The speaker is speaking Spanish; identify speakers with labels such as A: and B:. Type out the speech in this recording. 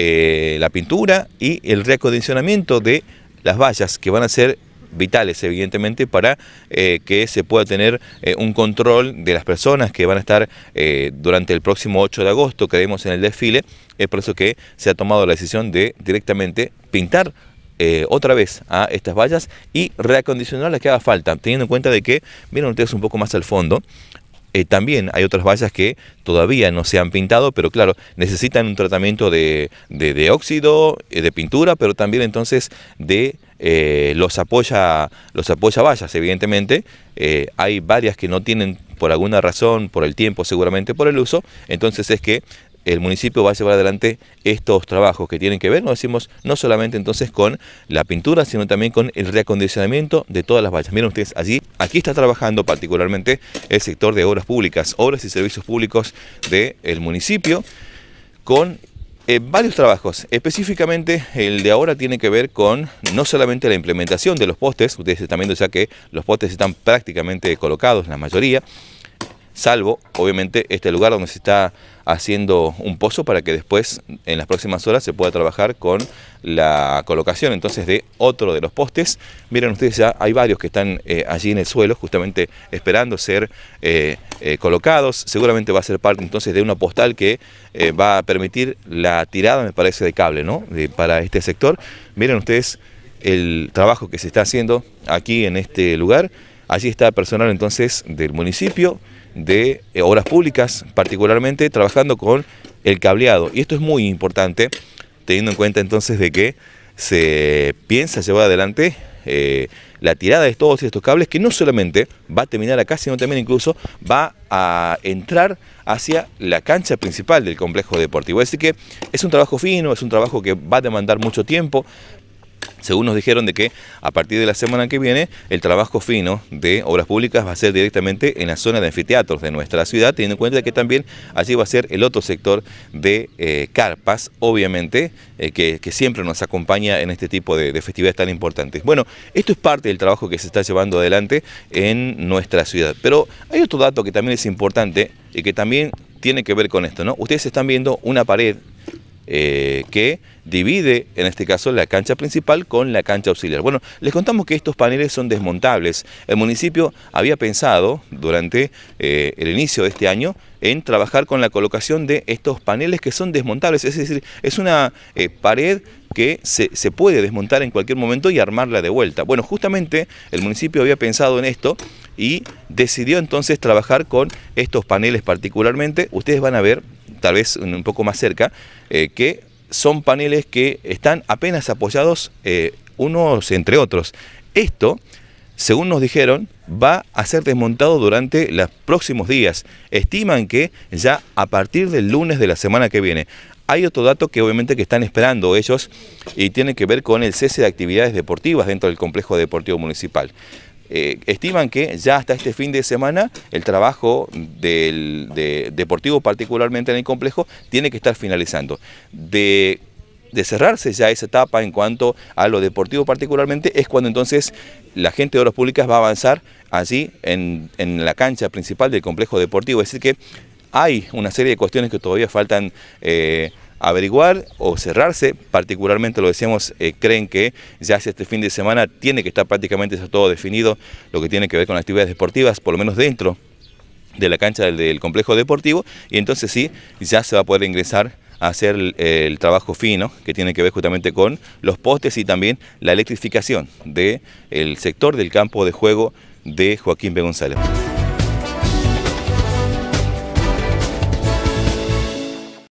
A: Eh, la pintura y el reacondicionamiento de las vallas que van a ser vitales evidentemente para eh, que se pueda tener eh, un control de las personas que van a estar durante el próximo 8 de agosto que vemos en el desfile. Es por eso que se ha tomado la decisión de directamente pintar otra vez a estas vallas y reacondicionar las que haga falta, teniendo en cuenta de que, miren ustedes un poco más al fondo, eh, también hay otras vallas que todavía no se han pintado, pero claro, necesitan un tratamiento de, de, óxido, eh, de pintura, pero también entonces de eh, los, apoya, los apoya vallas, evidentemente. hay varias que no tienen por alguna razón, por el tiempo seguramente, por el uso, entonces es que el municipio va a llevar adelante estos trabajos que tienen que ver, no decimos, no solamente entonces con la pintura, sino también con el reacondicionamiento de todas las vallas. Miren ustedes allí, aquí está trabajando particularmente el sector de obras públicas, obras y servicios públicos del municipio, con eh, varios trabajos. Específicamente el de ahora tiene que ver con no solamente la implementación de los postes, ustedes están viendo ya que los postes están prácticamente colocados, la mayoría, salvo obviamente este lugar donde se está haciendo un pozo para que después en las próximas horas se pueda trabajar con la colocación entonces de otro de los postes. Miren ustedes ya hay varios que están eh, allí en el suelo justamente esperando ser eh, eh, colocados. Seguramente va a ser parte entonces de una postal que va a permitir la tirada me parece de cable ¿no? para este sector. Miren ustedes el trabajo que se está haciendo aquí en este lugar. Allí está personal entonces del municipio, de eh, obras públicas, particularmente trabajando con el cableado. Y esto es muy importante, teniendo en cuenta entonces de que se piensa llevar adelante eh, la tirada de todos estos cables que no solamente va a terminar acá, sino también incluso va a entrar hacia la cancha principal del complejo deportivo. Así que es un trabajo fino, es un trabajo que va a demandar mucho tiempo, según nos dijeron de que a partir de la semana que viene el trabajo fino de obras públicas va a ser directamente en la zona de anfiteatros de nuestra ciudad, teniendo en cuenta que también allí va a ser el otro sector de eh, carpas, obviamente, eh, que, siempre nos acompaña en este tipo de, de, festividades tan importantes. Bueno, esto es parte del trabajo que se está llevando adelante en nuestra ciudad. Pero hay otro dato que también es importante y que también tiene que ver con esto, ¿no? Ustedes están viendo una pared eh, que divide, en este caso, la cancha principal con la cancha auxiliar. Bueno, les contamos que estos paneles son desmontables. El municipio había pensado durante eh, el inicio de este año en trabajar con la colocación de estos paneles que son desmontables, es decir, es una eh, pared que se, puede desmontar en cualquier momento y armarla de vuelta. Bueno, justamente el municipio había pensado en esto y decidió entonces trabajar con estos paneles particularmente. Ustedes van a ver tal vez un poco más cerca, eh, que son paneles que están apenas apoyados eh, unos entre otros. Esto, según nos dijeron, va a ser desmontado durante los próximos días. Estiman que ya a partir del lunes de la semana que viene. Hay otro dato que obviamente que están esperando ellos y tiene que ver con el cese de actividades deportivas dentro del complejo deportivo municipal. Eh, estiman que ya hasta este fin de semana el trabajo del deportivo, particularmente en el complejo, tiene que estar finalizando. De cerrarse ya esa etapa en cuanto a lo deportivo particularmente, es cuando entonces la gente de obras públicas va a avanzar allí en, la cancha principal del complejo deportivo. Es decir que hay una serie de cuestiones que todavía faltan. Eh, averiguar o cerrarse, particularmente lo decíamos, eh, creen que ya este fin de semana tiene que estar prácticamente todo definido, lo que tiene que ver con actividades deportivas, por lo menos dentro de la cancha del, complejo deportivo, y entonces sí, ya se va a poder ingresar a hacer el, trabajo fino que tiene que ver justamente con los postes y también la electrificación del sector del campo de juego de Joaquín B. González.